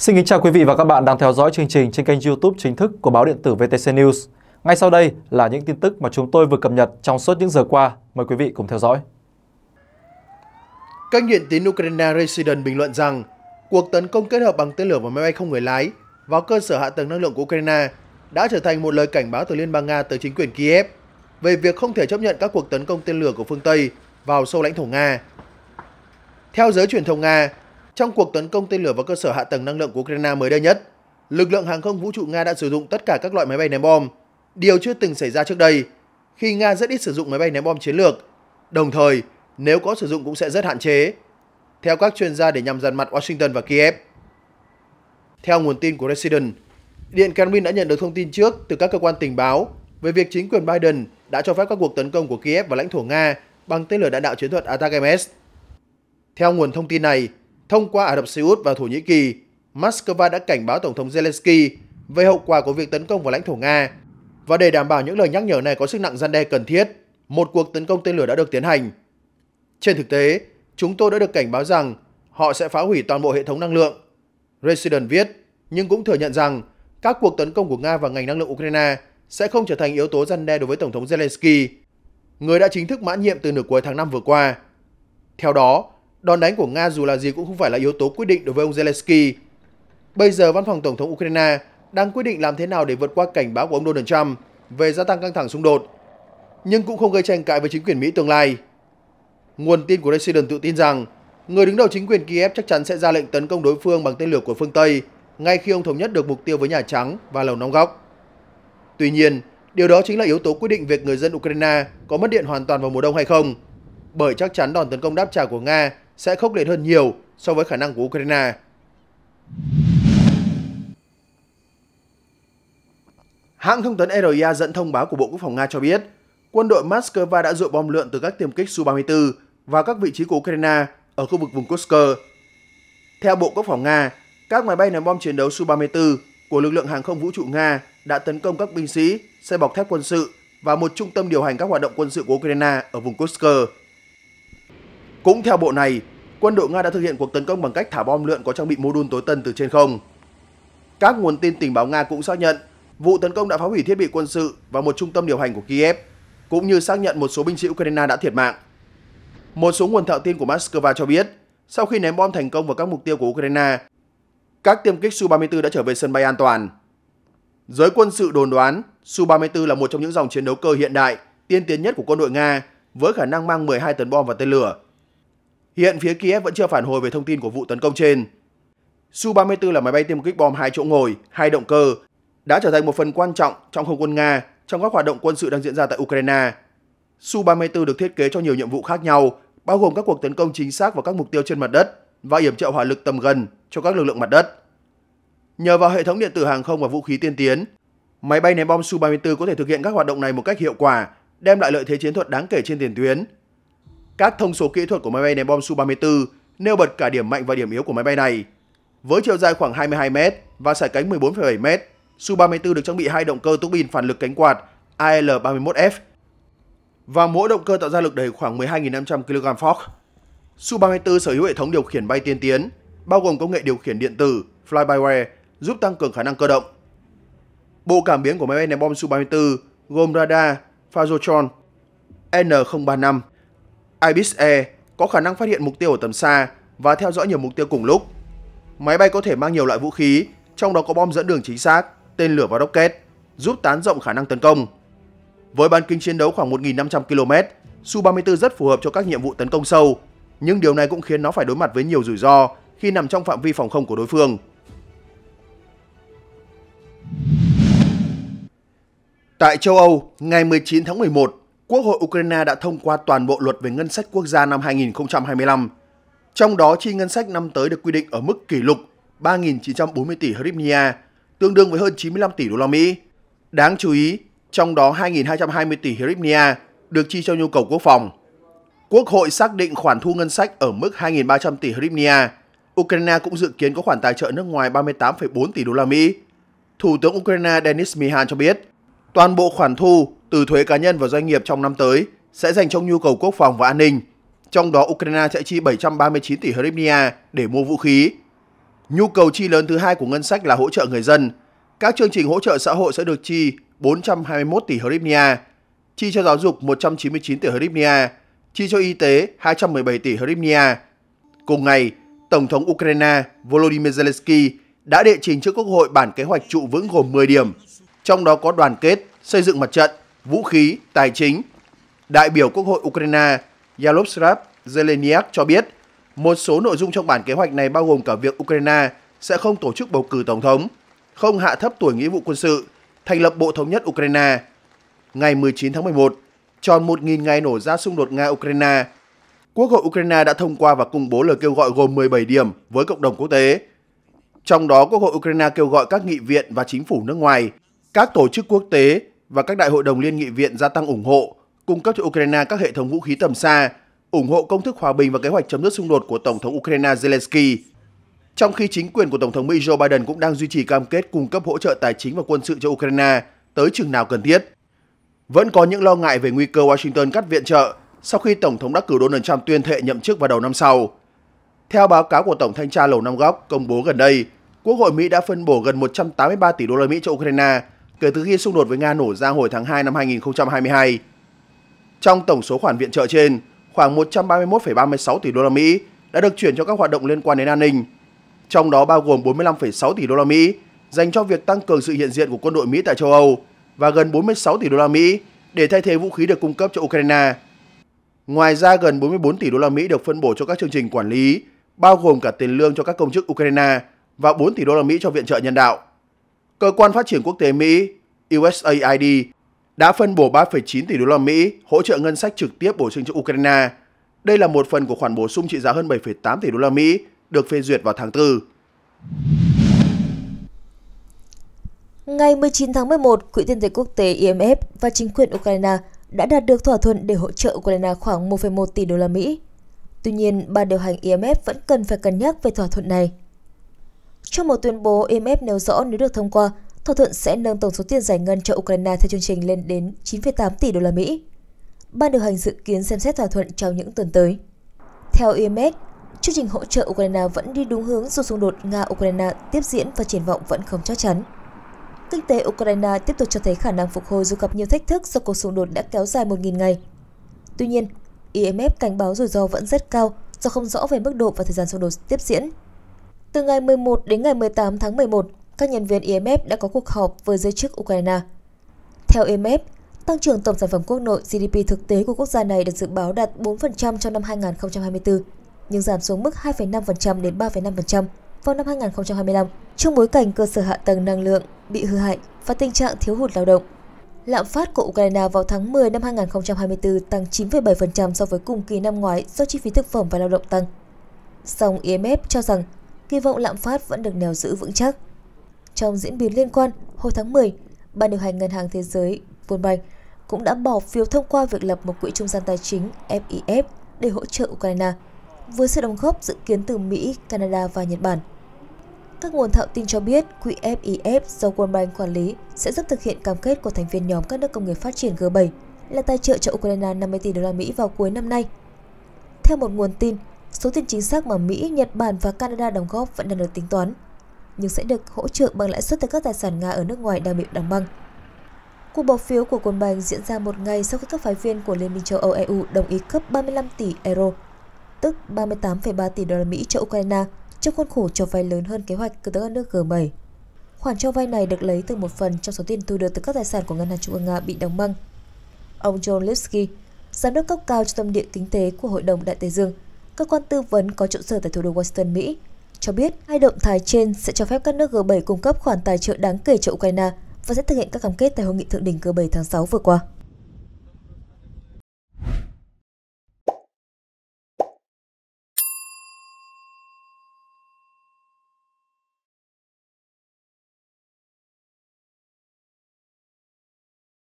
Xin kính chào quý vị và các bạn đang theo dõi chương trình trên kênh YouTube chính thức của báo điện tử VTC News. Ngay sau đây là những tin tức mà chúng tôi vừa cập nhật trong suốt những giờ qua. Mời quý vị cùng theo dõi. Các điện tín Ukraine Resident bình luận rằng cuộc tấn công kết hợp bằng tên lửa và máy bay không người lái vào cơ sở hạ tầng năng lượng của Ukraine đã trở thành một lời cảnh báo từ Liên bang Nga tới chính quyền Kiev về việc không thể chấp nhận các cuộc tấn công tên lửa của phương Tây vào sâu lãnh thổ Nga. Theo giới truyền thông Nga, trong cuộc tấn công tên lửa vào cơ sở hạ tầng năng lượng của Ukraine mới đây nhất, lực lượng hàng không vũ trụ Nga đã sử dụng tất cả các loại máy bay ném bom, điều chưa từng xảy ra trước đây khi Nga rất ít sử dụng máy bay ném bom chiến lược. Đồng thời, nếu có sử dụng cũng sẽ rất hạn chế, theo các chuyên gia để nhằm dằn mặt Washington và Kiev. Theo nguồn tin của Resident, Điện Kremlin đã nhận được thông tin trước từ các cơ quan tình báo về việc chính quyền Biden đã cho phép các cuộc tấn công của Kiev vào lãnh thổ Nga bằng tên lửa đạn đạo chiến thuật Attack-MS. Theo nguồn thông tin này, thông qua Ả Rập Xê Út và Thổ Nhĩ Kỳ, Moscow đã cảnh báo Tổng thống Zelensky về hậu quả của việc tấn công vào lãnh thổ Nga. Và để đảm bảo những lời nhắc nhở này có sức nặng gian đe cần thiết, một cuộc tấn công tên lửa đã được tiến hành. Trên thực tế, chúng tôi đã được cảnh báo rằng họ sẽ phá hủy toàn bộ hệ thống năng lượng. Resident viết, nhưng cũng thừa nhận rằng các cuộc tấn công của Nga vào ngành năng lượng Ukraine sẽ không trở thành yếu tố gian đe đối với Tổng thống Zelensky, người đã chính thức mãn nhiệm từ nửa cuối tháng 5 vừa qua. Theo đó, Đòn đánh của Nga dù là gì cũng không phải là yếu tố quyết định đối với ông Zelensky. Bây giờ văn phòng Tổng thống Ukraine đang quyết định làm thế nào để vượt qua cảnh báo của ông Donald Trump về gia tăng căng thẳng xung đột, nhưng cũng không gây tranh cãi với chính quyền Mỹ tương lai. Nguồn tin của Resident tự tin rằng người đứng đầu chính quyền Kiev chắc chắn sẽ ra lệnh tấn công đối phương bằng tên lửa của phương Tây ngay khi ông thống nhất được mục tiêu với Nhà Trắng và Lầu nóng Góc. Tuy nhiên, điều đó chính là yếu tố quyết định việc người dân Ukraine có mất điện hoàn toàn vào mùa đông hay không, bởi chắc chắn đòn tấn công đáp trả của Nga sẽ khốc liệt hơn nhiều so với khả năng của Ukraine. Hãng thông tấn RIA dẫn thông báo của Bộ Quốc phòng Nga cho biết, quân đội Moscow đã dội bom lượn từ các tiêm kích Su-34 vào các vị trí của Ukraine ở khu vực vùng Kursk. Theo Bộ Quốc phòng Nga, các máy bay ném bom chiến đấu Su-34 của lực lượng hàng không vũ trụ Nga đã tấn công các binh sĩ, xe bọc thép quân sự và một trung tâm điều hành các hoạt động quân sự của Ukraine ở vùng Kursk. Cũng theo bộ này, quân đội Nga đã thực hiện cuộc tấn công bằng cách thả bom lượn có trang bị mô đun tối tân từ trên không. Các nguồn tin tình báo Nga cũng xác nhận vụ tấn công đã phá hủy thiết bị quân sự và một trung tâm điều hành của Kiev, cũng như xác nhận một số binh sĩ Ukraine đã thiệt mạng. Một số nguồn thạo tin của Moscow cho biết, sau khi ném bom thành công vào các mục tiêu của Ukraine, các tiêm kích Su-34 đã trở về sân bay an toàn. Giới quân sự đồn đoán, Su-34 là một trong những dòng chiến đấu cơ hiện đại, tiên tiến nhất của quân đội Nga với khả năng mang 12 tấn bom và tên lửa, Hiện phía Kiev vẫn chưa phản hồi về thông tin của vụ tấn công trên. Su-34 là máy bay tiêm kích bom hai chỗ ngồi, hai động cơ, đã trở thành một phần quan trọng trong không quân Nga trong các hoạt động quân sự đang diễn ra tại Ukraine. Su-34 được thiết kế cho nhiều nhiệm vụ khác nhau, bao gồm các cuộc tấn công chính xác vào các mục tiêu trên mặt đất và yểm trợ hỏa lực tầm gần cho các lực lượng mặt đất. Nhờ vào hệ thống điện tử hàng không và vũ khí tiên tiến, máy bay ném bom Su-34 có thể thực hiện các hoạt động này một cách hiệu quả, đem lại lợi thế chiến thuật đáng kể trên tiền tuyến các thông số kỹ thuật của máy bay ném bom Su-34 nêu bật cả điểm mạnh và điểm yếu của máy bay này. Với chiều dài khoảng 22m và sải cánh 14,7m, Su-34 được trang bị hai động cơ túc bin phản lực cánh quạt AL-31F và mỗi động cơ tạo ra lực đẩy khoảng 12.500 kg Fox. Su-34 sở hữu hệ thống điều khiển bay tiên tiến, bao gồm công nghệ điều khiển điện tử Fly-by-wire giúp tăng cường khả năng cơ động. Bộ cảm biến của máy bay ném bom Su-34 gồm radar Fazotron N035 IBIS-E có khả năng phát hiện mục tiêu ở tầm xa và theo dõi nhiều mục tiêu cùng lúc. Máy bay có thể mang nhiều loại vũ khí, trong đó có bom dẫn đường chính xác, tên lửa và rocket, giúp tán rộng khả năng tấn công. Với bán kính chiến đấu khoảng 1.500 km, Su-34 rất phù hợp cho các nhiệm vụ tấn công sâu, nhưng điều này cũng khiến nó phải đối mặt với nhiều rủi ro khi nằm trong phạm vi phòng không của đối phương. Tại châu Âu, ngày 19 tháng 11, Quốc hội Ukraine đã thông qua toàn bộ luật về ngân sách quốc gia năm 2025. Trong đó, chi ngân sách năm tới được quy định ở mức kỷ lục 3.940 tỷ hryvnia, tương đương với hơn 95 tỷ đô la Mỹ. Đáng chú ý, trong đó 2.220 tỷ hryvnia được chi cho nhu cầu quốc phòng. Quốc hội xác định khoản thu ngân sách ở mức 2.300 tỷ hryvnia. Ukraine cũng dự kiến có khoản tài trợ nước ngoài 38,4 tỷ đô la Mỹ. Thủ tướng Ukraine Denis Mihal cho biết, toàn bộ khoản thu từ thuế cá nhân và doanh nghiệp trong năm tới sẽ dành cho nhu cầu quốc phòng và an ninh, trong đó Ukraine sẽ chi 739 tỷ hryvnia để mua vũ khí. Nhu cầu chi lớn thứ hai của ngân sách là hỗ trợ người dân. Các chương trình hỗ trợ xã hội sẽ được chi 421 tỷ hryvnia, chi cho giáo dục 199 tỷ hryvnia, chi cho y tế 217 tỷ hryvnia. Cùng ngày, Tổng thống Ukraine Volodymyr Zelensky đã đệ trình trước Quốc hội bản kế hoạch trụ vững gồm 10 điểm, trong đó có đoàn kết, xây dựng mặt trận, vũ khí, tài chính. Đại biểu Quốc hội Ukraine Yaroslav Zeleniak cho biết, một số nội dung trong bản kế hoạch này bao gồm cả việc Ukraine sẽ không tổ chức bầu cử tổng thống, không hạ thấp tuổi nghĩa vụ quân sự, thành lập Bộ Thống nhất Ukraine. Ngày 19 tháng 11, tròn 1.000 ngày nổ ra xung đột Nga-Ukraine, Quốc hội Ukraine đã thông qua và công bố lời kêu gọi gồm 17 điểm với cộng đồng quốc tế. Trong đó, Quốc hội Ukraine kêu gọi các nghị viện và chính phủ nước ngoài, các tổ chức quốc tế và các đại hội đồng liên nghị viện gia tăng ủng hộ, cung cấp cho Ukraine các hệ thống vũ khí tầm xa, ủng hộ công thức hòa bình và kế hoạch chấm dứt xung đột của Tổng thống Ukraine Zelensky. Trong khi chính quyền của Tổng thống Mỹ Joe Biden cũng đang duy trì cam kết cung cấp hỗ trợ tài chính và quân sự cho Ukraine tới chừng nào cần thiết. Vẫn có những lo ngại về nguy cơ Washington cắt viện trợ sau khi Tổng thống đắc cử Donald Trump tuyên thệ nhậm chức vào đầu năm sau. Theo báo cáo của Tổng thanh tra Lầu Năm Góc công bố gần đây, Quốc hội Mỹ đã phân bổ gần 183 tỷ đô la Mỹ cho Ukraine kể từ khi xung đột với Nga nổ ra hồi tháng 2 năm 2022. Trong tổng số khoản viện trợ trên, khoảng 131,36 tỷ đô la Mỹ đã được chuyển cho các hoạt động liên quan đến an ninh, trong đó bao gồm 45,6 tỷ đô la Mỹ dành cho việc tăng cường sự hiện diện của quân đội Mỹ tại châu Âu và gần 46 tỷ đô la Mỹ để thay thế vũ khí được cung cấp cho Ukraine. Ngoài ra, gần 44 tỷ đô la Mỹ được phân bổ cho các chương trình quản lý, bao gồm cả tiền lương cho các công chức Ukraine và 4 tỷ đô la Mỹ cho viện trợ nhân đạo. Cơ quan phát triển quốc tế Mỹ USAID đã phân bổ 3,9 tỷ đô la Mỹ hỗ trợ ngân sách trực tiếp bổ sung cho Ukraine. Đây là một phần của khoản bổ sung trị giá hơn 7,8 tỷ đô la Mỹ được phê duyệt vào tháng 4. Ngày 19 tháng 11, Quỹ tiền tệ quốc tế IMF và chính quyền Ukraine đã đạt được thỏa thuận để hỗ trợ Ukraine khoảng 1,1 tỷ đô la Mỹ. Tuy nhiên, ban điều hành IMF vẫn cần phải cân nhắc về thỏa thuận này. Trong một tuyên bố, IMF nêu rõ nếu được thông qua, thỏa thuận sẽ nâng tổng số tiền giải ngân cho Ukraine theo chương trình lên đến 9,8 tỷ đô la Mỹ. Ban điều hành dự kiến xem xét thỏa thuận trong những tuần tới. Theo IMF, e chương trình hỗ trợ Ukraine vẫn đi đúng hướng dù xung đột Nga-Ukraine tiếp diễn và triển vọng vẫn không chắc chắn. Kinh tế Ukraine tiếp tục cho thấy khả năng phục hồi dù gặp nhiều thách thức do cuộc xung đột đã kéo dài 1.000 ngày. Tuy nhiên, IMF e cảnh báo rủi ro vẫn rất cao do không rõ về mức độ và thời gian xung đột tiếp diễn. Từ ngày 11 đến ngày 18 tháng 11, các nhân viên IMF e đã có cuộc họp với giới chức Ukraine. Theo IMF, e tăng trưởng tổng sản phẩm quốc nội GDP thực tế của quốc gia này được dự báo đạt 4% trong năm 2024, nhưng giảm xuống mức 2,5% đến 3,5% vào năm 2025 trong bối cảnh cơ sở hạ tầng năng lượng bị hư hại và tình trạng thiếu hụt lao động. Lạm phát của Ukraine vào tháng 10 năm 2024 tăng 9,7% so với cùng kỳ năm ngoái do chi phí thực phẩm và lao động tăng. Song IMF e cho rằng kỳ vọng lạm phát vẫn được neo giữ vững chắc. Trong diễn biến liên quan, hồi tháng 10, Ban điều hành Ngân hàng Thế giới World Bank cũng đã bỏ phiếu thông qua việc lập một quỹ trung gian tài chính FIF để hỗ trợ Ukraine, với sự đóng góp dự kiến từ Mỹ, Canada và Nhật Bản. Các nguồn thạo tin cho biết quỹ FIF do World Bank quản lý sẽ giúp thực hiện cam kết của thành viên nhóm các nước công nghiệp phát triển G7 là tài trợ cho Ukraine 50 tỷ đô la Mỹ vào cuối năm nay. Theo một nguồn tin, Số tiền chính xác mà Mỹ, Nhật Bản và Canada đóng góp vẫn đang được tính toán, nhưng sẽ được hỗ trợ bằng lãi suất từ các tài sản Nga ở nước ngoài đang bị đóng băng. Cuộc bỏ phiếu của quân bài diễn ra một ngày sau khi các phái viên của Liên minh châu Âu EU đồng ý cấp 35 tỷ euro, tức 38,3 tỷ đô la Mỹ cho Ukraine trong khuôn khổ cho vay lớn hơn kế hoạch từ các nước G7. Khoản cho vay này được lấy từ một phần trong số tiền thu được từ các tài sản của Ngân hàng Trung ương Nga bị đóng băng. Ông John Lipsky, giám đốc cấp cao cho tâm địa kinh tế của Hội đồng Đại Tây Dương, cơ quan tư vấn có trụ sở tại thủ đô Washington, Mỹ, cho biết hai động thái trên sẽ cho phép các nước G7 cung cấp khoản tài trợ đáng kể cho Ukraine và sẽ thực hiện các cam kết tại hội nghị thượng đỉnh G7 tháng 6 vừa qua.